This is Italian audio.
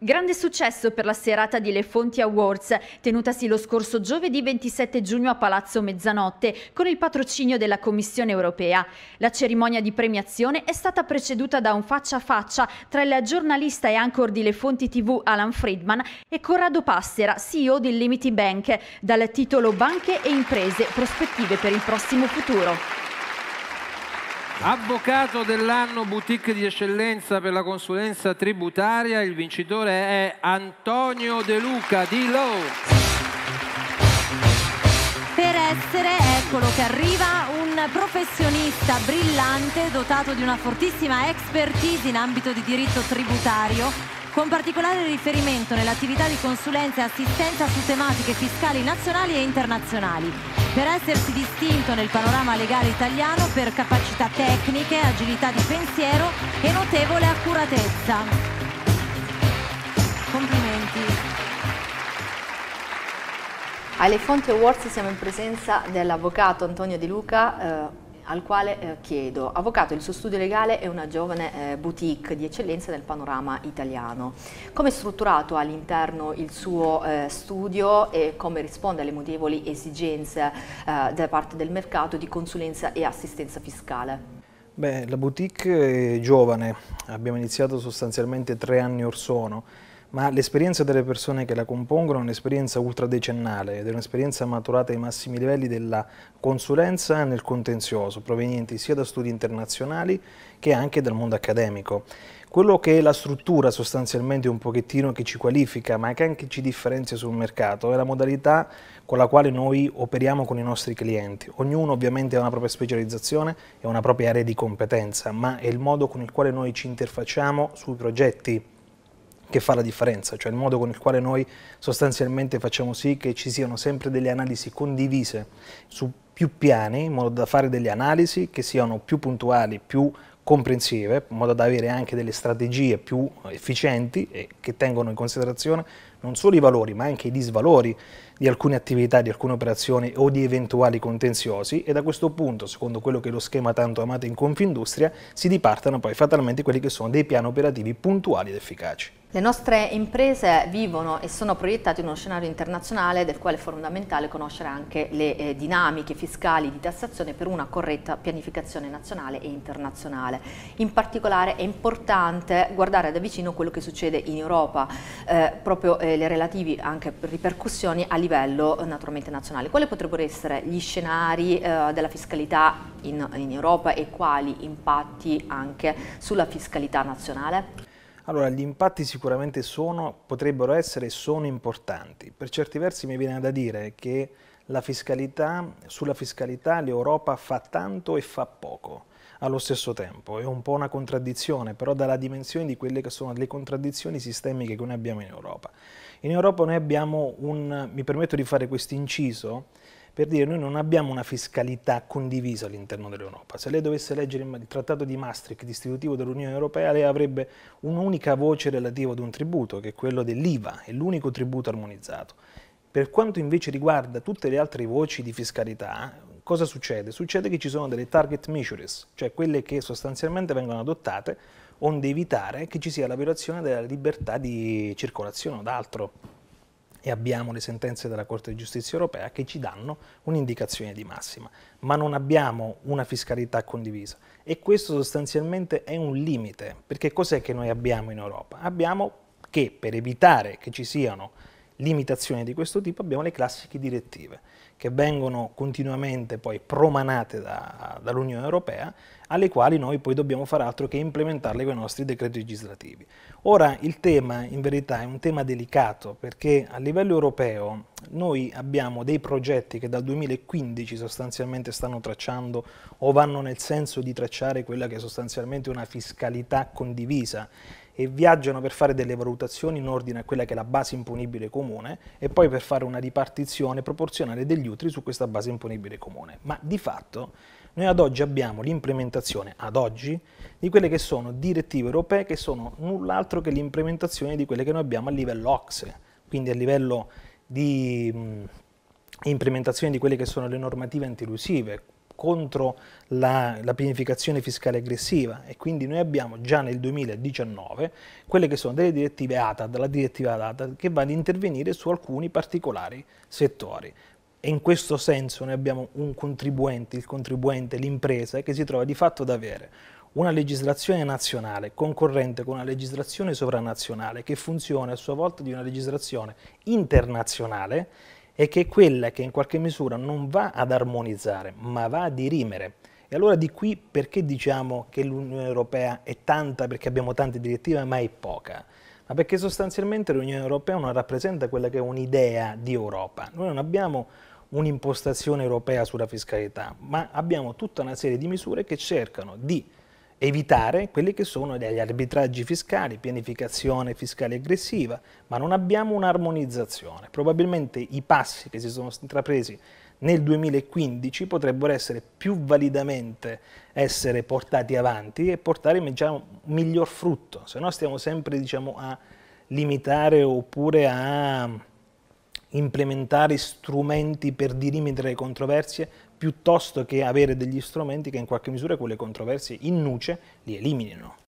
Grande successo per la serata di Le Fonti Awards, tenutasi lo scorso giovedì 27 giugno a Palazzo Mezzanotte, con il patrocinio della Commissione europea. La cerimonia di premiazione è stata preceduta da un faccia a faccia tra il giornalista e anchor di Le Fonti TV Alan Friedman e Corrado Passera, CEO di Limity Bank, dal titolo Banche e imprese, prospettive per il prossimo futuro. Avvocato dell'anno Boutique di eccellenza per la consulenza tributaria, il vincitore è Antonio De Luca di Low. Per essere, eccolo che arriva, un professionista brillante dotato di una fortissima expertise in ambito di diritto tributario con particolare riferimento nell'attività di consulenza e assistenza su tematiche fiscali nazionali e internazionali, per essersi distinto nel panorama legale italiano per capacità tecniche, agilità di pensiero e notevole accuratezza. Complimenti. Alle Fonti Awards siamo in presenza dell'avvocato Antonio De Luca, eh, al quale eh, chiedo, avvocato il suo studio legale è una giovane eh, boutique di eccellenza nel panorama italiano, come è strutturato all'interno il suo eh, studio e come risponde alle mutevoli esigenze eh, da parte del mercato di consulenza e assistenza fiscale? Beh, la boutique è giovane, abbiamo iniziato sostanzialmente tre anni or sono, ma l'esperienza delle persone che la compongono è un'esperienza ultradecennale ed è un'esperienza maturata ai massimi livelli della consulenza nel contenzioso, provenienti sia da studi internazionali che anche dal mondo accademico. Quello che è la struttura sostanzialmente un pochettino che ci qualifica, ma che anche ci differenzia sul mercato, è la modalità con la quale noi operiamo con i nostri clienti. Ognuno ovviamente ha una propria specializzazione e una propria area di competenza, ma è il modo con il quale noi ci interfacciamo sui progetti che fa la differenza, cioè il modo con il quale noi sostanzialmente facciamo sì che ci siano sempre delle analisi condivise su più piani, in modo da fare delle analisi che siano più puntuali, più comprensive, in modo da avere anche delle strategie più efficienti e che tengono in considerazione non solo i valori ma anche i disvalori di alcune attività, di alcune operazioni o di eventuali contenziosi e da questo punto, secondo quello che è lo schema tanto amato in Confindustria, si dipartano poi fatalmente quelli che sono dei piani operativi puntuali ed efficaci. Le nostre imprese vivono e sono proiettate in uno scenario internazionale del quale è fondamentale conoscere anche le eh, dinamiche fiscali di tassazione per una corretta pianificazione nazionale e internazionale. In particolare è importante guardare da vicino quello che succede in Europa, eh, proprio eh, eh, le relative anche ripercussioni a livello eh, naturalmente nazionale. Quali potrebbero essere gli scenari eh, della fiscalità in, in Europa e quali impatti anche sulla fiscalità nazionale? Allora, gli impatti sicuramente sono, potrebbero essere e sono importanti. Per certi versi mi viene da dire che fiscalità, sulla fiscalità l'Europa fa tanto e fa poco allo stesso tempo. È un po' una contraddizione, però dalla dimensione di quelle che sono le contraddizioni sistemiche che noi abbiamo in Europa. In Europa noi abbiamo un, mi permetto di fare questo inciso, per dire noi non abbiamo una fiscalità condivisa all'interno dell'Europa. Se lei dovesse leggere il trattato di Maastricht, istitutivo dell'Unione Europea, lei avrebbe un'unica voce relativa ad un tributo, che è quello dell'IVA, è l'unico tributo armonizzato. Per quanto invece riguarda tutte le altre voci di fiscalità, cosa succede? Succede che ci sono delle target measures, cioè quelle che sostanzialmente vengono adottate onde evitare che ci sia la violazione della libertà di circolazione o d'altro. E abbiamo le sentenze della Corte di Giustizia europea che ci danno un'indicazione di massima, ma non abbiamo una fiscalità condivisa. E questo sostanzialmente è un limite, perché cos'è che noi abbiamo in Europa? Abbiamo che per evitare che ci siano limitazioni di questo tipo abbiamo le classiche direttive che vengono continuamente poi promanate da, dall'Unione Europea, alle quali noi poi dobbiamo fare altro che implementarle con i nostri decreti legislativi. Ora il tema in verità è un tema delicato perché a livello europeo noi abbiamo dei progetti che dal 2015 sostanzialmente stanno tracciando o vanno nel senso di tracciare quella che è sostanzialmente una fiscalità condivisa e viaggiano per fare delle valutazioni in ordine a quella che è la base imponibile comune e poi per fare una ripartizione proporzionale degli utili su questa base imponibile comune. Ma di fatto noi ad oggi abbiamo l'implementazione, ad oggi, di quelle che sono direttive europee che sono null'altro che l'implementazione di quelle che noi abbiamo a livello OXE, quindi a livello di mm, implementazione di quelle che sono le normative antilusive, contro la, la, pianificazione fiscale aggressiva e quindi noi abbiamo già nel 2019 quelle che sono delle direttive ATAD, la direttiva ATAD che va ad intervenire su alcuni particolari settori. E in questo senso noi abbiamo un contribuente, il contribuente, l'impresa, che si trova di fatto ad avere una legislazione nazionale concorrente con una legislazione sovranazionale che funziona a sua volta di una legislazione internazionale e che è quella che in qualche misura non va ad armonizzare, ma va a dirimere. E allora di qui perché diciamo che l'Unione Europea è tanta perché abbiamo tante direttive, ma è poca? Ma perché sostanzialmente l'Unione Europea non rappresenta quella che è un'idea di Europa. Noi non abbiamo un'impostazione europea sulla fiscalità, ma abbiamo tutta una serie di misure che cercano di evitare quelli che sono gli arbitraggi fiscali, pianificazione fiscale aggressiva, ma non abbiamo un'armonizzazione. Probabilmente i passi che si sono intrapresi nel 2015 potrebbero essere più validamente essere portati avanti e portare diciamo, un miglior frutto, se no stiamo sempre diciamo, a limitare oppure a implementare strumenti per dirimere le controversie piuttosto che avere degli strumenti che in qualche misura quelle controversie in nuce li eliminino.